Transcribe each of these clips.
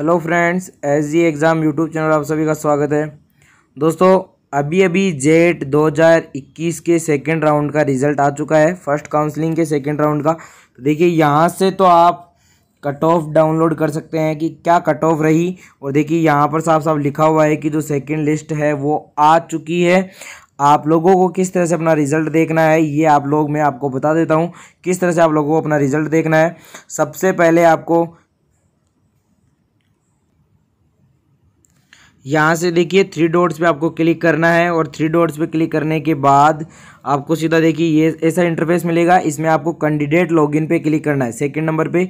hello friends S G exam YouTube channel आप सभी का स्वागत है दोस्तों अभी अभी जेट 2021 के सेकेंड राउंड का रिजल्ट आ चुका है फर्स्ट काउंसलिंग के सेकेंड राउंड का तो देखिए यहाँ से तो आप कट ऑफ डाउनलोड कर सकते हैं कि क्या कट ऑफ रही और देखिए यहाँ पर साफ साफ लिखा हुआ है कि जो सेकेंड लिस्ट है वो आ चुकी है आप लोगों को किस तरह से अपना रिजल्ट देखना है ये आप लोग मैं आपको बता देता हूँ किस तरह से आप लोगों को अपना रिजल्ट देखना है सबसे पहले आपको यहाँ से देखिए थ्री डॉट्स पे आपको क्लिक करना है और थ्री डॉट्स पे क्लिक करने के बाद आपको सीधा देखिए ये ऐसा इंटरफेस मिलेगा इसमें आपको कैंडिडेट लॉगिन पे क्लिक करना है सेकंड नंबर पे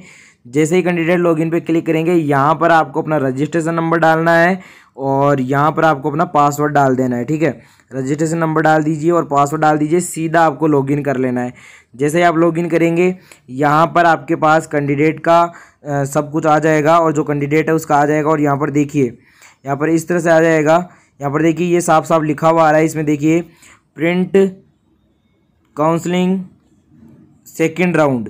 जैसे ही कैंडिडेट लॉगिन पे क्लिक करेंगे यहाँ पर आपको अपना रजिस्ट्रेशन नंबर डालना है और यहाँ पर आपको अपना पासवर्ड डाल देना है ठीक है रजिस्ट्रेशन नंबर डाल दीजिए और पासवर्ड डाल दीजिए सीधा आपको लॉगिन कर लेना है जैसे ही आप लॉगिन करेंगे यहाँ पर आपके पास कैंडिडेट का आ, सब कुछ आ जाएगा और जो कैंडिडेट है उसका आ जाएगा और यहाँ पर देखिए यहाँ पर इस तरह से आ जाएगा यहाँ पर देखिए ये साफ साफ लिखा हुआ आ रहा है इसमें देखिए print counselling second round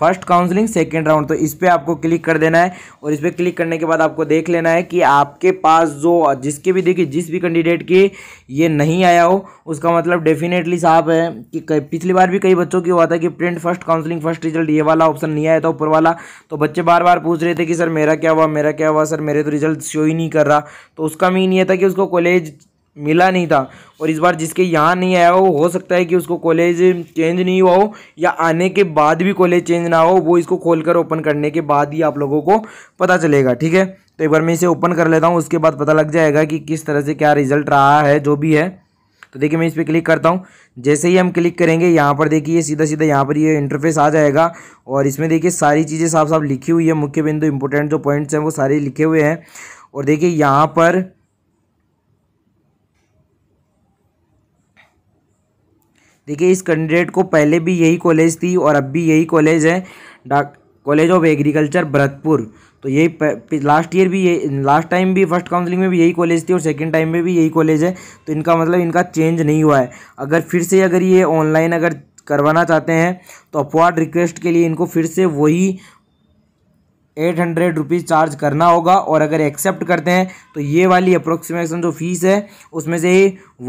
first counselling second round तो इस पर आपको क्लिक कर देना है और इस पर क्लिक करने के बाद आपको देख लेना है कि आपके पास जो जिसके भी देखिए जिस भी कैंडिडेट के ये नहीं आया हो उसका मतलब डेफिनेटली साफ है कि पिछली बार भी कई बच्चों की हुआ था कि print first counselling first result ये वाला ऑप्शन नहीं आया था ऊपर वाला तो बच्चे बार बार पूछ रहे थे कि सर मेरा क्या हुआ मेरा क्या हुआ सर मेरे तो रिजल्ट शो ही नहीं कर रहा तो उसका मीन ये था कि उसको कॉलेज मिला नहीं था और इस बार जिसके यहाँ नहीं आया हो हो सकता है कि उसको कॉलेज चेंज नहीं हुआ हो या आने के बाद भी कॉलेज चेंज ना हो वो इसको खोलकर ओपन करने के बाद ही आप लोगों को पता चलेगा ठीक है तो एक बार मैं इसे ओपन कर लेता हूँ उसके बाद पता लग जाएगा कि किस तरह से क्या रिजल्ट रहा है जो भी है तो देखिए मैं इस पर क्लिक करता हूँ जैसे ही हम क्लिक करेंगे यहाँ पर देखिए सीधा सीधा यहाँ पर ये इंटरफेस आ जाएगा और इसमें देखिए सारी चीज़ें साफ साफ लिखी हुई है मुख्य बिंदु इंपॉर्टेंट जो पॉइंट्स हैं वो सारे लिखे हुए हैं और देखिए यहाँ पर देखिए इस कैंडिडेट को पहले भी यही कॉलेज थी और अब भी यही कॉलेज है कॉलेज ऑफ एग्रीकल्चर भरतपुर तो यही लास्ट ईयर भी ये लास्ट टाइम भी फर्स्ट काउंसलिंग में भी यही कॉलेज थी और सेकंड टाइम में भी यही कॉलेज है तो इनका मतलब इनका चेंज नहीं हुआ है अगर फिर से अगर ये ऑनलाइन अगर करवाना चाहते हैं तो अपवाड रिक्वेस्ट के लिए इनको फिर से वही एट हंड्रेड रुपीज़ चार्ज करना होगा और अगर एक्सेप्ट करते हैं तो ये वाली अप्रोक्सीमेशन जो फ़ीस है उसमें से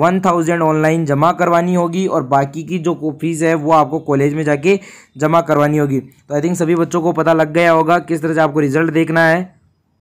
वन थाउजेंड ऑनलाइन जमा करवानी होगी और बाकी की जो फीस है वो आपको कॉलेज में जाके जमा करवानी होगी तो आई थिंक सभी बच्चों को पता लग गया होगा किस तरह से आपको रिजल्ट देखना है